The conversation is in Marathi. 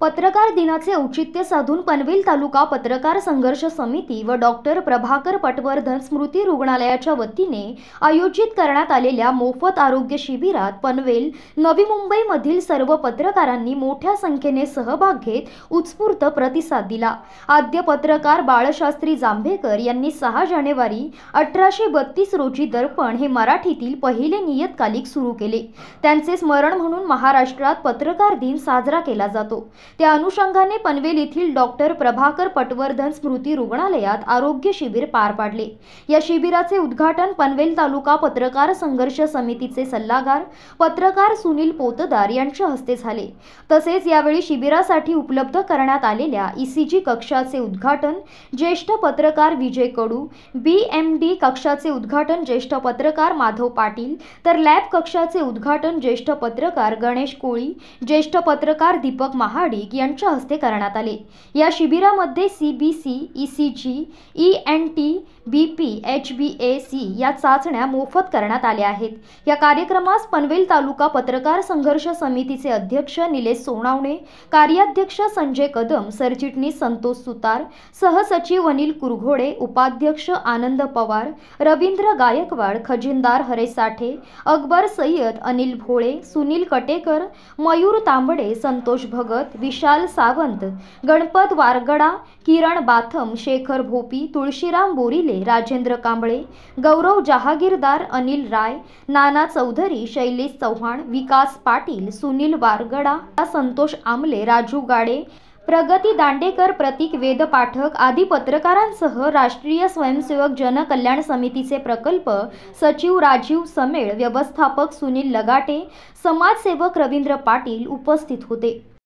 पत्रकार दिनाचे औचित्य साधून पनवेल तालुका पत्रकार संघर्ष समिती व डॉक्टर प्रभाकर पटवर्धन स्मृती रुग्णालयाच्या वतीने आयोजित करण्यात आलेल्या मोफत आरोग्य शिबिरात पनवेल नवी मुंबईमधील सर्व पत्रकारांनी मोठ्या संख्येने सहभाग घेत उत्स्फूर्त प्रतिसाद दिला आद्य पत्रकार बाळशास्त्री जांभेकर यांनी सहा जानेवारी अठराशे बत्तीस रोजी दर्पण हे मराठीतील पहिले नियतकालिक सुरू केले त्यांचे स्मरण म्हणून महाराष्ट्रात पत्रकार दिन साजरा केला जातो त्या अनुषंगाने पनवेल येथील डॉक्टर प्रभाकर पटवर्धन स्मृती रुग्णालयात आरोग्य शिबिर पार पाडले या शिबिराचे उद्घाटन पनवेल तालुका पत्रकार संघर्ष समितीचे सल्लागार पत्रकार सुनील पोतदार यांच्या हस्ते झाले तसेच यावेळी शिबिरासाठी उपलब्ध करण्यात आलेल्या ईसीजी कक्षाचे उद्घाटन ज्येष्ठ पत्रकार विजय कडू बी एम डी कक्षाचे उद्घाटन ज्येष्ठ पत्रकार माधव पाटील तर लॅब कक्षाचे उद्घाटन ज्येष्ठ पत्रकार गणेश कोळी ज्येष्ठ पत्रकार दीपक महाडी मलिक यांच्या हस्ते करण्यात आले या शिबिरामध्ये C B C E C G E N T B P H B A C या चाचण्या मोफत करण्यात आल्या आहेत या कार्यक्रमास पनवेल तालुका पत्रकार संघर्ष समितीचे अध्यक्ष निलेश सोनावणे कार्याध्यक्ष संजय कदम सरचिटणीस संतोष सुतार सहसचिव अनिल कुरघोडे उपाध्यक्ष आनंद पवार रवींद्र गायकवाड खजिनदार हरे साठे अकबर सय्यद अनिल भोळे सुनील कटेकर मयूर तांबडे संतोष भगत विशाल सावंत गणपत वारगडा किरण बाथम शेखर भोपी तुळशीराम बोरिले राजेंद्र कांबळे गौरव जहागीरदार अनिल राय नाना चौधरी शैलेश चव्हाण विकास पाटील सुनील वारगडा संतोष आमले राजू गाडे प्रगती दांडेकर प्रतीक वेद पाठक आदी पत्रकारांसह राष्ट्रीय स्वयंसेवक जनकल्याण समितीचे प्रकल्प सचिव राजीव समेळ व्यवस्थापक सुनील लगाटे समाजसेवक रवींद्र पाटील उपस्थित होते